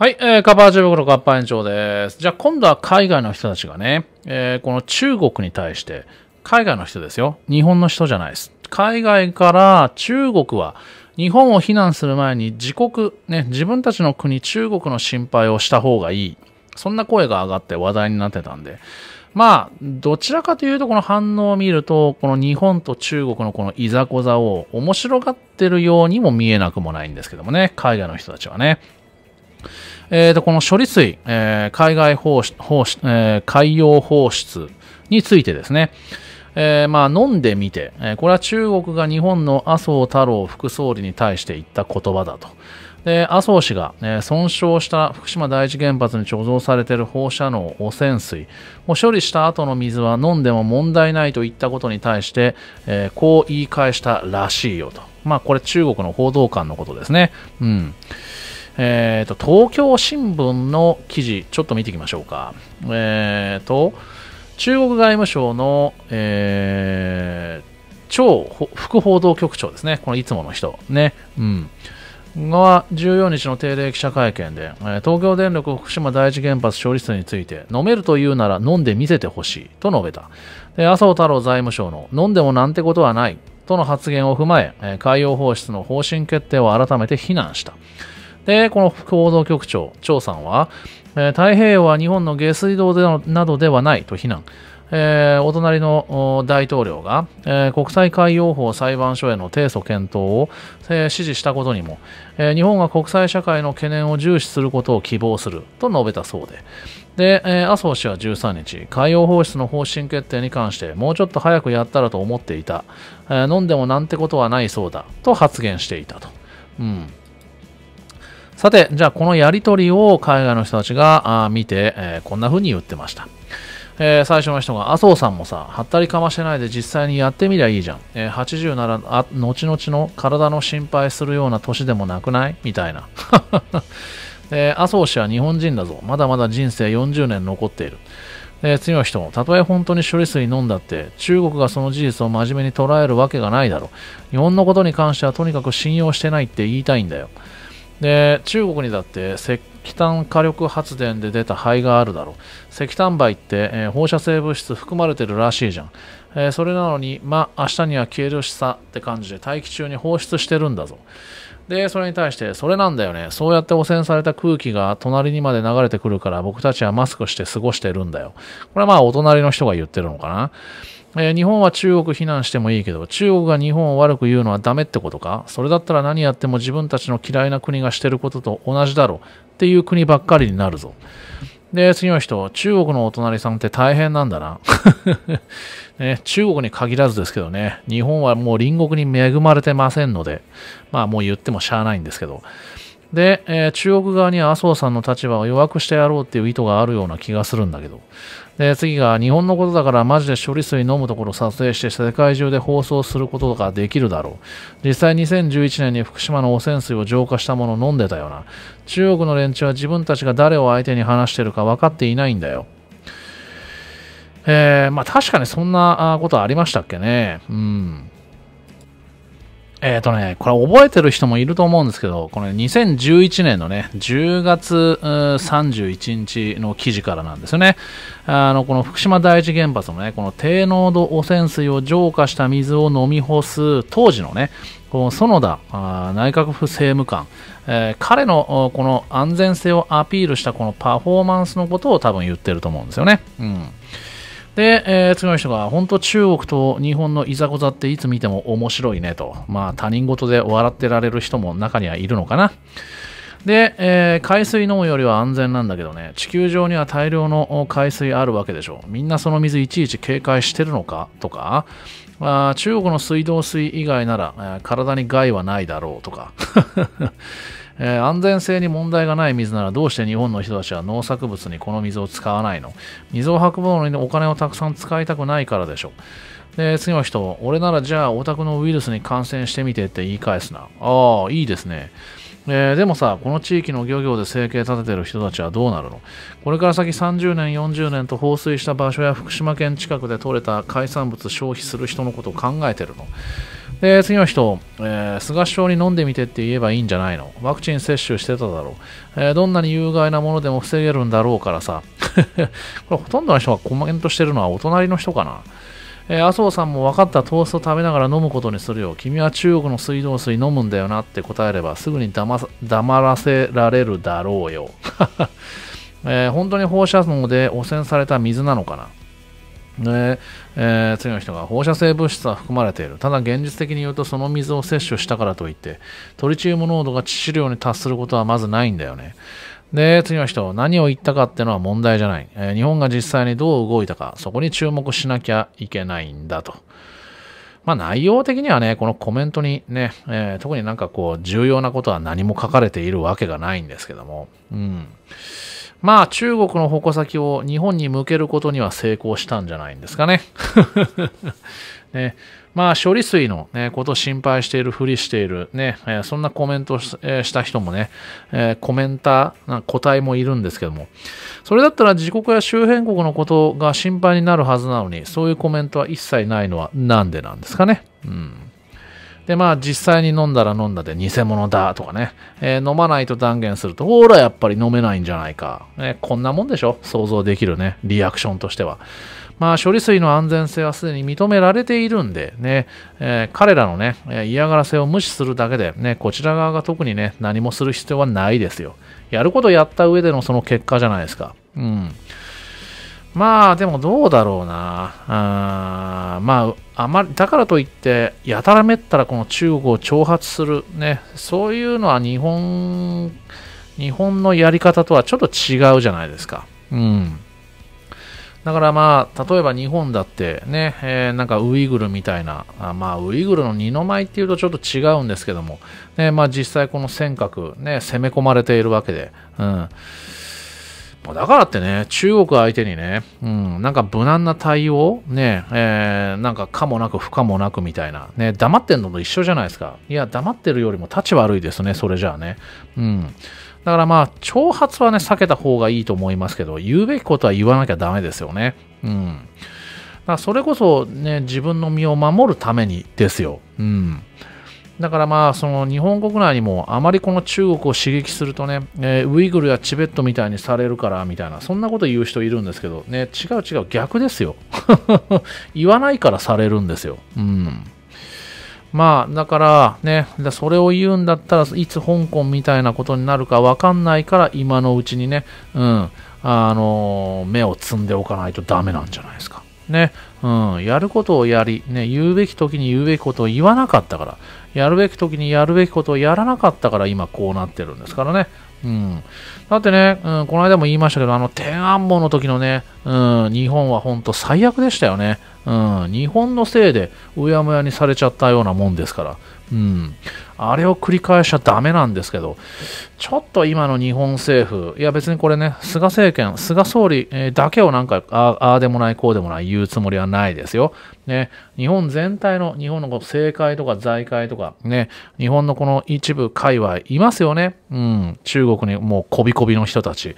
はい、えー、カバー中5のカッパ園長です。じゃあ今度は海外の人たちがね、えー、この中国に対して、海外の人ですよ。日本の人じゃないです。海外から中国は、日本を非難する前に自国、ね、自分たちの国、中国の心配をした方がいい。そんな声が上がって話題になってたんで。まあ、どちらかというとこの反応を見ると、この日本と中国のこのいざこざを面白がってるようにも見えなくもないんですけどもね、海外の人たちはね。えー、とこの処理水、えー、海外放放えー、海洋放出についてですね、えー、まあ飲んでみて、えー、これは中国が日本の麻生太郎副総理に対して言った言葉だと。で麻生氏が、えー、損傷した福島第一原発に貯蔵されている放射能汚染水を処理した後の水は飲んでも問題ないといったことに対して、えー、こう言い返したらしいよと。まあこれ中国の報道官のことですね。うん。えーと、東京新聞の記事、ちょっと見ていきましょうか。えーと、中国外務省の、えー、超副報道局長ですね、このいつもの人、ね、うん、が14日の定例記者会見で、えー、東京電力福島第一原発処理水について、飲めるというなら飲んでみせてほしいと述べた。で麻生太郎財務省の飲んでもなんてことはないとの発言を踏まえ、海洋放出の方針決定を改めて非難した。で、この報道局長、張さんは、えー、太平洋は日本の下水道でのなどではないと非難。えー、お隣の大統領が、えー、国際海洋法裁判所への提訴検討を、えー、支持したことにも、え日本が国際社会の懸念を重視することを希望すると述べたそうで、で、え麻生氏は13日、海洋放出の方針決定に関して、もうちょっと早くやったらと思っていた、え飲んでもなんてことはないそうだと発言していたと。うんさて、じゃあこのやりとりを海外の人たちが見て、えー、こんな風に言ってました。えー、最初の人が、麻生さんもさ、はったりかましてないで実際にやってみりゃいいじゃん。えー、80なら、あ、後々の体の心配するような年でもなくないみたいな。え ー、麻生氏は日本人だぞ。まだまだ人生40年残っている。えー、次の人も、たとえ本当に処理水飲んだって、中国がその事実を真面目に捉えるわけがないだろ日本のことに関してはとにかく信用してないって言いたいんだよ。で中国にだって石炭火力発電で出た灰があるだろう石炭灰って、えー、放射性物質含まれてるらしいじゃん、えー、それなのにまあ明日には消えるしさって感じで大気中に放出してるんだぞで、それに対して、それなんだよね。そうやって汚染された空気が隣にまで流れてくるから、僕たちはマスクして過ごしてるんだよ。これはまあ、お隣の人が言ってるのかな。えー、日本は中国非難してもいいけど、中国が日本を悪く言うのはダメってことかそれだったら何やっても自分たちの嫌いな国がしてることと同じだろうっていう国ばっかりになるぞ。で、次の人、中国のお隣さんって大変なんだな、ね。中国に限らずですけどね、日本はもう隣国に恵まれてませんので、まあもう言ってもしゃあないんですけど。で、えー、中国側には麻生さんの立場を弱くしてやろうっていう意図があるような気がするんだけど、で、次が日本のことだからマジで処理水飲むところ撮影して世界中で放送することができるだろう。実際2011年に福島の汚染水を浄化したものを飲んでたよな。中国の連中は自分たちが誰を相手に話してるか分かっていないんだよ。えー、まあ確かにそんなことありましたっけね。うん。えっ、ー、とね、これ覚えてる人もいると思うんですけど、この2011年のね、10月31日の記事からなんですよね。あの、この福島第一原発のね、この低濃度汚染水を浄化した水を飲み干す当時のね、この園田内閣府政務官、えー、彼のこの安全性をアピールしたこのパフォーマンスのことを多分言ってると思うんですよね。うん。で、えー、次の人が、本当中国と日本のいざこざっていつ見ても面白いねと。まあ他人事で笑ってられる人も中にはいるのかな。で、えー、海水飲むよりは安全なんだけどね、地球上には大量の海水あるわけでしょ。みんなその水いちいち警戒してるのかとか、あ中国の水道水以外なら、えー、体に害はないだろうとか。えー、安全性に問題がない水ならどうして日本の人たちは農作物にこの水を使わないの水を運ぶのにお金をたくさん使いたくないからでしょで次の人俺ならじゃあタクのウイルスに感染してみてって言い返すなああいいですねえー、でもさ、この地域の漁業で生計立ててる人たちはどうなるのこれから先30年、40年と放水した場所や福島県近くで採れた海産物消費する人のことを考えてるので、次の人、えー、菅首相に飲んでみてって言えばいいんじゃないのワクチン接種してただろう、えー、どんなに有害なものでも防げるんだろうからさ。これほとんどの人がコメントしてるのはお隣の人かな。えー、麻生さんも分かったトースト食べながら飲むことにするよ。君は中国の水道水飲むんだよなって答えればすぐに黙らせられるだろうよ。えー、本当に放射能で汚染された水なのかなねえー、次の人が放射性物質は含まれているただ現実的に言うとその水を摂取したからといってトリチウム濃度が致死量に達することはまずないんだよねで次の人何を言ったかってのは問題じゃない、えー、日本が実際にどう動いたかそこに注目しなきゃいけないんだとまあ内容的にはねこのコメントにね、えー、特になんかこう重要なことは何も書かれているわけがないんですけどもうんまあ中国の矛先を日本に向けることには成功したんじゃないんですかね。ねまあ処理水の、ね、ことを心配しているふりしているね、えー、そんなコメントし,、た人もね、えー、コメンターな個体もいるんですけどもそれだったら自国や周辺国のことが心配になるはずなのにそういうコメントは一切ないのはなんでなんですかね。うんで、まあ実際に飲んだら飲んだで偽物だとかね、えー、飲まないと断言すると、ほらやっぱり飲めないんじゃないか。ね、こんなもんでしょ想像できるね、リアクションとしては。まあ処理水の安全性はすでに認められているんでね、えー、彼らのね、嫌がらせを無視するだけで、ね、こちら側が特にね、何もする必要はないですよ。やることやった上でのその結果じゃないですか。うん。まあでもどうだろうな。あまああまりだからといってやたらめったらこの中国を挑発するねそういうのは日本日本のやり方とはちょっと違うじゃないですか。うん。だからまあ、例えば日本だってね、えー、なんかウイグルみたいな、あまあウイグルの二の舞っていうとちょっと違うんですけども、ね、まあ実際この尖閣ね、攻め込まれているわけで、うん。だからってね、中国相手にね、うん、なんか無難な対応、ね、えー、なんか可もなく不可もなくみたいな、ね、黙ってんのと一緒じゃないですか。いや、黙ってるよりも立ち悪いですね、それじゃあね。うん。だからまあ、挑発はね、避けた方がいいと思いますけど、言うべきことは言わなきゃダメですよね。うん。だからそれこそね、自分の身を守るためにですよ。うん。だからまあその日本国内にもあまりこの中国を刺激するとね、えー、ウイグルやチベットみたいにされるからみたいなそんなこと言う人いるんですけどね違う違う逆ですよ 言わないからされるんですようんまあだからねそれを言うんだったらいつ香港みたいなことになるか分かんないから今のうちにねうんあの目をつんでおかないとダメなんじゃないですかね、うん、やることをやり、ね、言うべき時に言うべきことを言わなかったから、やるべき時にやるべきことをやらなかったから今こうなってるんですからね。うん、だってね、うん、この間も言いましたけど、あの天安門の時のね、うん、日本は本当最悪でしたよね、うん。日本のせいでうやむやにされちゃったようなもんですから、うん、あれを繰り返しちゃだめなんですけど、ちょっと今の日本政府、いや別にこれね、菅政権、菅総理だけをなんか、ああでもない、こうでもない言うつもりはないですよ。ね、日本全体の、日本の政界とか財界とか、ね、日本のこの一部界隈、いますよね。うん、中国にもうこびこびの人たち。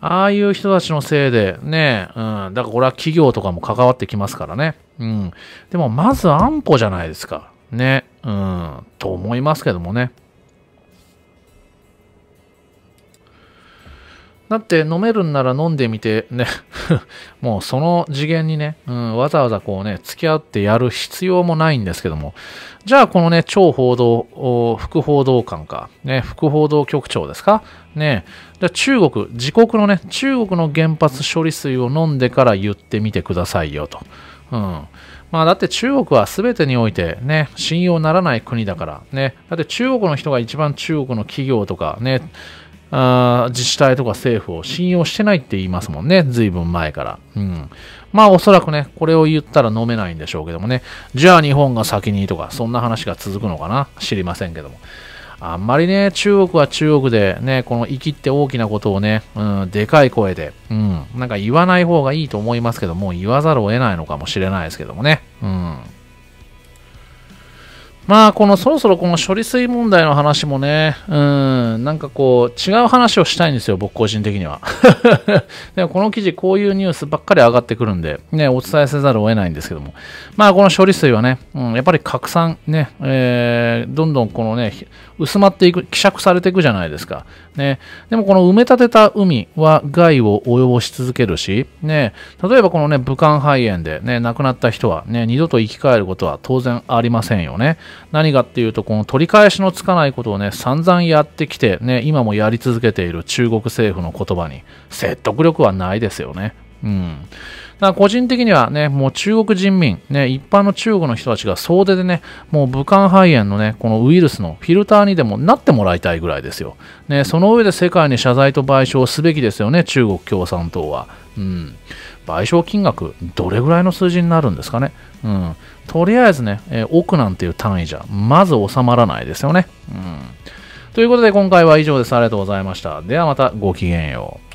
ああいう人たちのせいで、ね、うん、だからこれは企業とかも関わってきますからね。うん。でも、まず安保じゃないですか。ね。うん、と思いますけどもね。だって飲めるんなら飲んでみてね もうその次元にね、うん、わざわざこうね、付き合ってやる必要もないんですけども、じゃあこのね、超報道、副報道官か、ね、副報道局長ですかね、じゃあ中国、自国のね、中国の原発処理水を飲んでから言ってみてくださいよと。うん。まあだって中国は全てにおいてね、信用ならない国だからね。だって中国の人が一番中国の企業とかね、あ自治体とか政府を信用してないって言いますもんね。随分前から。うん。まあおそらくね、これを言ったら飲めないんでしょうけどもね。じゃあ日本が先にとか、そんな話が続くのかな知りませんけども。あんまりね、中国は中国でね、この生きって大きなことをね、うん、でかい声で、うん、なんか言わない方がいいと思いますけども、言わざるを得ないのかもしれないですけどもね、うん。まあ、このそろそろこの処理水問題の話もね、うん、なんかこう、違う話をしたいんですよ、僕個人的には。でもこの記事、こういうニュースばっかり上がってくるんで、ね、お伝えせざるを得ないんですけども、まあ、この処理水はね、うん、やっぱり拡散ね、えー、どんどんこのね、薄まっていく、希釈されていくじゃないですか。ね。でもこの埋め立てた海は害を及ぼし続けるし、ね、例えばこのね、武漢肺炎でね、亡くなった人はね、二度と生き返ることは当然ありませんよね。何かっていうと、この取り返しのつかないことをね、散々やってきて、ね、今もやり続けている中国政府の言葉に説得力はないですよね。うん。だから個人的にはね、もう中国人民、ね、一般の中国の人たちが総出でね、もう武漢肺炎のね、このウイルスのフィルターにでもなってもらいたいぐらいですよ。ね、その上で世界に謝罪と賠償すべきですよね、中国共産党は。うん。賠償金額、どれぐらいの数字になるんですかね。うん。とりあえずね、えー、億なんていう単位じゃ、まず収まらないですよね。うん。ということで今回は以上です。ありがとうございました。ではまたごきげんよう。